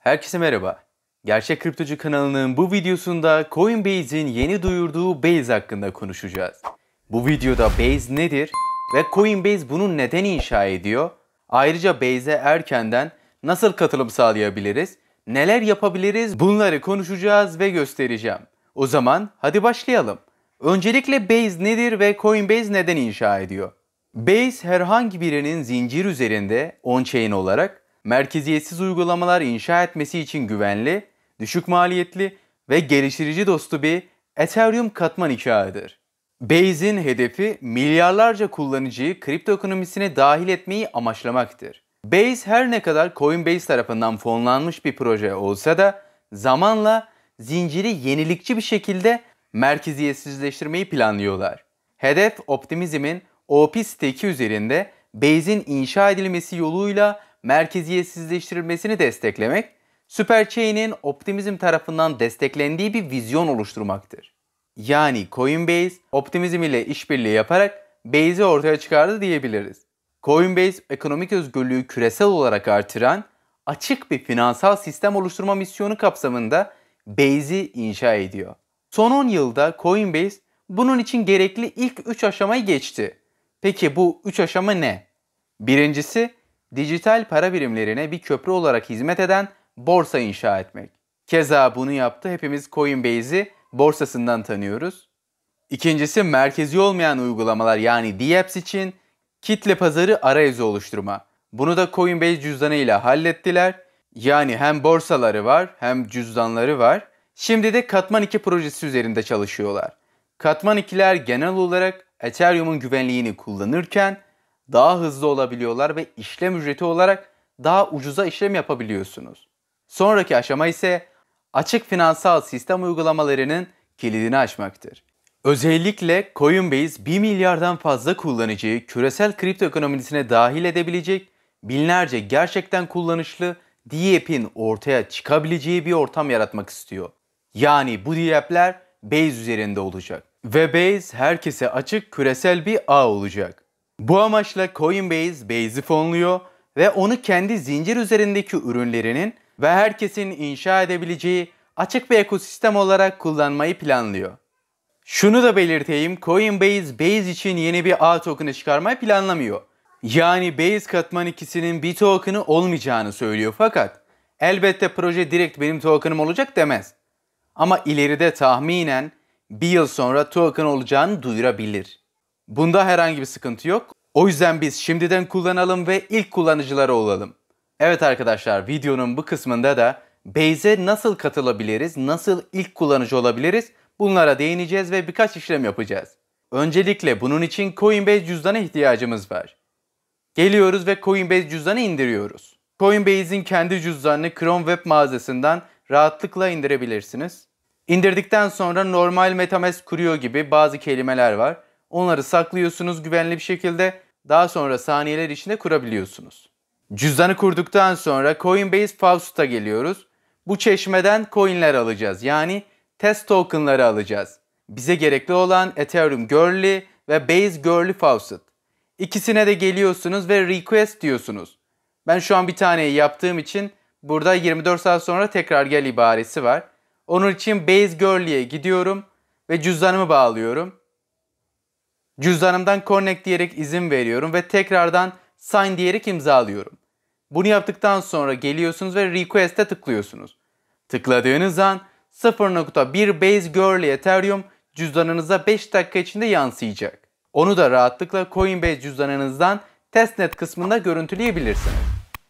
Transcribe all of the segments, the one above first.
Herkese merhaba. Gerçek Kriptocu kanalının bu videosunda Coinbase'in yeni duyurduğu Base hakkında konuşacağız. Bu videoda Base nedir ve Coinbase bunu neden inşa ediyor? Ayrıca Base'e erkenden nasıl katılım sağlayabiliriz? Neler yapabiliriz? Bunları konuşacağız ve göstereceğim. O zaman hadi başlayalım. Öncelikle Base nedir ve Coinbase neden inşa ediyor? Base herhangi birinin zincir üzerinde on-chain olarak merkeziyetsiz uygulamalar inşa etmesi için güvenli, düşük maliyetli ve geliştirici dostu bir Ethereum katman inşaatıdır. Base'in hedefi milyarlarca kullanıcıyı kripto ekonomisine dahil etmeyi amaçlamaktır. Base her ne kadar Coinbase tarafından fonlanmış bir proje olsa da zamanla zinciri yenilikçi bir şekilde merkeziyetsizleştirmeyi planlıyorlar. Hedef optimizmin OP steki üzerinde Base'in inşa edilmesi yoluyla merkeziyetsizleştirilmesini desteklemek, Superchain'in Optimizm tarafından desteklendiği bir vizyon oluşturmaktır. Yani Coinbase, Optimizm ile işbirliği yaparak Base'i ortaya çıkardı diyebiliriz. Coinbase, ekonomik özgürlüğü küresel olarak artıran açık bir finansal sistem oluşturma misyonu kapsamında Base'i inşa ediyor. Son 10 yılda Coinbase bunun için gerekli ilk 3 aşamayı geçti. Peki bu 3 aşama ne? Birincisi dijital para birimlerine bir köprü olarak hizmet eden borsa inşa etmek. Keza bunu yaptı hepimiz Coinbase'i borsasından tanıyoruz. İkincisi merkezi olmayan uygulamalar yani DApps için kitle pazarı arayüzü oluşturma. Bunu da Coinbase cüzdanı ile hallettiler. Yani hem borsaları var hem cüzdanları var. Şimdi de Katman 2 projesi üzerinde çalışıyorlar. Katman 2'ler genel olarak Ethereum'un güvenliğini kullanırken daha hızlı olabiliyorlar ve işlem ücreti olarak daha ucuza işlem yapabiliyorsunuz. Sonraki aşama ise açık finansal sistem uygulamalarının kilidini açmaktır. Özellikle Coinbase 1 milyardan fazla kullanıcıyı küresel kripto ekonomisine dahil edebilecek binlerce gerçekten kullanışlı DApp'in ortaya çıkabileceği bir ortam yaratmak istiyor. Yani bu DApp'ler Base üzerinde olacak. Ve Base herkese açık küresel bir ağ olacak. Bu amaçla Coinbase Base'i fonluyor ve onu kendi zincir üzerindeki ürünlerinin ve herkesin inşa edebileceği açık bir ekosistem olarak kullanmayı planlıyor. Şunu da belirteyim, Coinbase Base için yeni bir A token'ı çıkarmayı planlamıyor. Yani Base katman ikisinin bir token'ı olmayacağını söylüyor fakat elbette proje direkt benim token'ım olacak demez. Ama ileride tahminen bir yıl sonra token olacağını duyurabilir. Bunda herhangi bir sıkıntı yok. O yüzden biz şimdiden kullanalım ve ilk kullanıcıları olalım. Evet arkadaşlar videonun bu kısmında da Base'e nasıl katılabiliriz, nasıl ilk kullanıcı olabiliriz bunlara değineceğiz ve birkaç işlem yapacağız. Öncelikle bunun için Coinbase cüzdana ihtiyacımız var. Geliyoruz ve Coinbase cüzdanı indiriyoruz. Coinbase'in kendi cüzdanını Chrome web mağazasından rahatlıkla indirebilirsiniz. İndirdikten sonra normal MetaMask kuruyor gibi bazı kelimeler var. Onları saklıyorsunuz güvenli bir şekilde. Daha sonra saniyeler içinde kurabiliyorsunuz. Cüzdanı kurduktan sonra Coinbase Faust'a geliyoruz. Bu çeşmeden coinler alacağız. Yani test tokenları alacağız. Bize gerekli olan Ethereum Girly ve Base Girly Faucet. İkisine de geliyorsunuz ve request diyorsunuz. Ben şu an bir taneyi yaptığım için burada 24 saat sonra tekrar gel ibaresi var. Onun için Base Girly'e gidiyorum ve cüzdanımı bağlıyorum. Cüzdanımdan connect diyerek izin veriyorum ve tekrardan sign diyerek imzalıyorum. Bunu yaptıktan sonra geliyorsunuz ve request'e tıklıyorsunuz. Tıkladığınız an 0.1 Base Girl Ethereum cüzdanınıza 5 dakika içinde yansıyacak. Onu da rahatlıkla Coinbase cüzdanınızdan testnet kısmında görüntüleyebilirsiniz.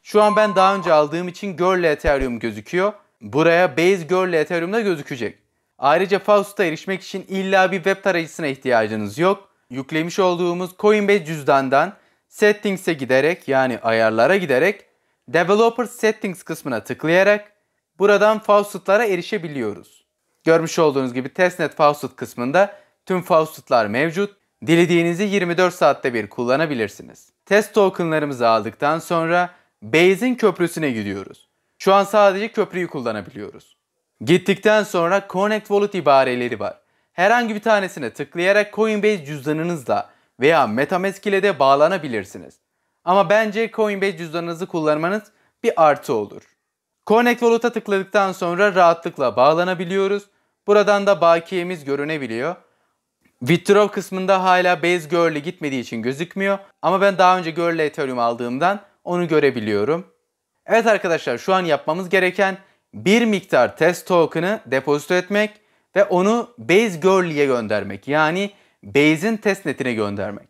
Şu an ben daha önce aldığım için Girl Ethereum gözüküyor. Buraya Base Girl Ethereum'da gözükecek. Ayrıca Faust'a erişmek için illa bir web tarayıcısına ihtiyacınız yok yüklemiş olduğumuz Coinbase cüzdandan Settings'e giderek yani ayarlara giderek Developer Settings kısmına tıklayarak buradan faucetlara erişebiliyoruz. Görmüş olduğunuz gibi testnet faucet kısmında tüm faucetlar mevcut. Dilediğinizi 24 saatte bir kullanabilirsiniz. Test tokenlarımızı aldıktan sonra Base'in köprüsüne gidiyoruz. Şu an sadece köprüyü kullanabiliyoruz. Gittikten sonra Connect Wallet ibareleri var herhangi bir tanesine tıklayarak Coinbase cüzdanınızla veya Metamask ile de bağlanabilirsiniz. Ama bence Coinbase cüzdanınızı kullanmanız bir artı olur. Connect Wallet'a tıkladıktan sonra rahatlıkla bağlanabiliyoruz. Buradan da bakiyemiz görünebiliyor. Withdraw kısmında hala Base Girl'e gitmediği için gözükmüyor. Ama ben daha önce Girl'le Ethereum aldığımdan onu görebiliyorum. Evet arkadaşlar şu an yapmamız gereken bir miktar test token'ı depozito etmek ve onu Base Girl'ye göndermek yani Base'in testnetine göndermek.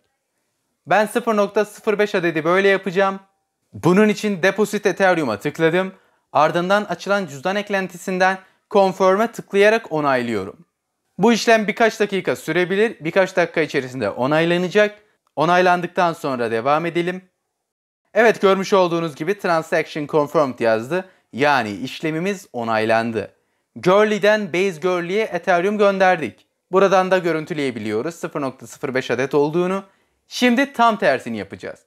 Ben 0.05 adedi böyle yapacağım. Bunun için Deposit Ethereum'a tıkladım. Ardından açılan cüzdan eklentisinden Confirm'e tıklayarak onaylıyorum. Bu işlem birkaç dakika sürebilir. Birkaç dakika içerisinde onaylanacak. Onaylandıktan sonra devam edelim. Evet görmüş olduğunuz gibi Transaction Confirmed yazdı. Yani işlemimiz onaylandı. Girly'den Base Girly'e Ethereum gönderdik. Buradan da görüntüleyebiliyoruz 0.05 adet olduğunu. Şimdi tam tersini yapacağız.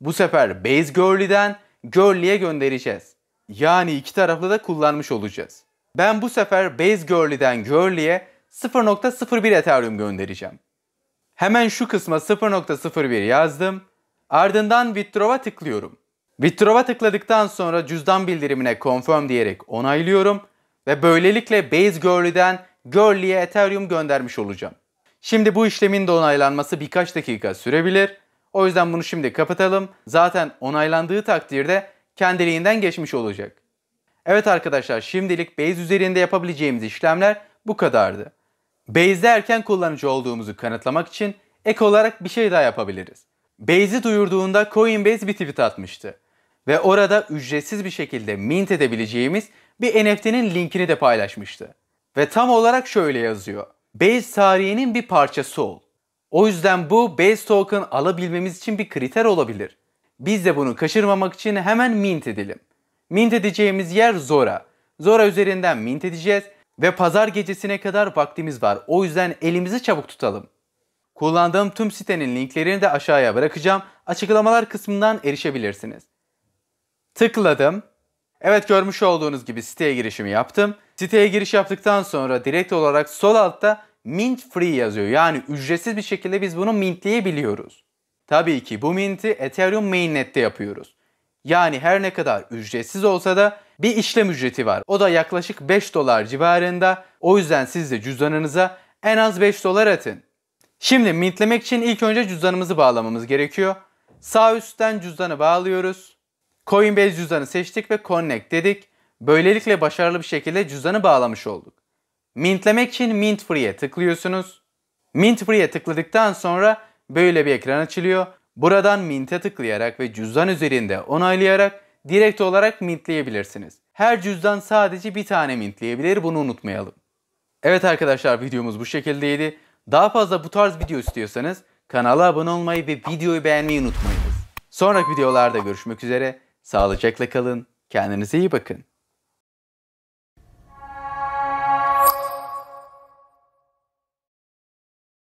Bu sefer Base Girly'den Girly'e göndereceğiz. Yani iki taraflı da kullanmış olacağız. Ben bu sefer Base Girly'den Girly'e 0.01 Ethereum göndereceğim. Hemen şu kısma 0.01 yazdım. Ardından Withdraw'a tıklıyorum. Withdraw'a tıkladıktan sonra cüzdan bildirimine confirm diyerek onaylıyorum ve böylelikle Base Girl'den Girl'ye Ethereum göndermiş olacağım. Şimdi bu işlemin de onaylanması birkaç dakika sürebilir. O yüzden bunu şimdi kapatalım. Zaten onaylandığı takdirde kendiliğinden geçmiş olacak. Evet arkadaşlar şimdilik Base üzerinde yapabileceğimiz işlemler bu kadardı. Base'de erken kullanıcı olduğumuzu kanıtlamak için ek olarak bir şey daha yapabiliriz. Base'i duyurduğunda Coinbase bir tweet atmıştı. Ve orada ücretsiz bir şekilde mint edebileceğimiz bir NFT'nin linkini de paylaşmıştı. Ve tam olarak şöyle yazıyor. Base tarihinin bir parçası ol. O yüzden bu Base Token alabilmemiz için bir kriter olabilir. Biz de bunu kaçırmamak için hemen mint edelim. Mint edeceğimiz yer Zora. Zora üzerinden mint edeceğiz ve pazar gecesine kadar vaktimiz var. O yüzden elimizi çabuk tutalım. Kullandığım tüm sitenin linklerini de aşağıya bırakacağım. Açıklamalar kısmından erişebilirsiniz. Tıkladım Evet görmüş olduğunuz gibi siteye girişimi yaptım. Siteye giriş yaptıktan sonra direkt olarak sol altta mint free yazıyor. Yani ücretsiz bir şekilde biz bunu mintleyebiliyoruz. Tabii ki bu minti Ethereum mainnet'te yapıyoruz. Yani her ne kadar ücretsiz olsa da bir işlem ücreti var. O da yaklaşık 5 dolar civarında. O yüzden siz de cüzdanınıza en az 5 dolar atın. Şimdi mintlemek için ilk önce cüzdanımızı bağlamamız gerekiyor. Sağ üstten cüzdanı bağlıyoruz. Coinbase cüzdanı seçtik ve Connect dedik. Böylelikle başarılı bir şekilde cüzdanı bağlamış olduk. Mintlemek için Mint Free'ye tıklıyorsunuz. Mint Free'ye tıkladıktan sonra böyle bir ekran açılıyor. Buradan Mint'e tıklayarak ve cüzdan üzerinde onaylayarak direkt olarak mintleyebilirsiniz. Her cüzdan sadece bir tane mintleyebilir bunu unutmayalım. Evet arkadaşlar videomuz bu şekildeydi. Daha fazla bu tarz video istiyorsanız kanala abone olmayı ve videoyu beğenmeyi unutmayınız. Sonraki videolarda görüşmek üzere. Sağlıcakla kalın, kendinize iyi bakın.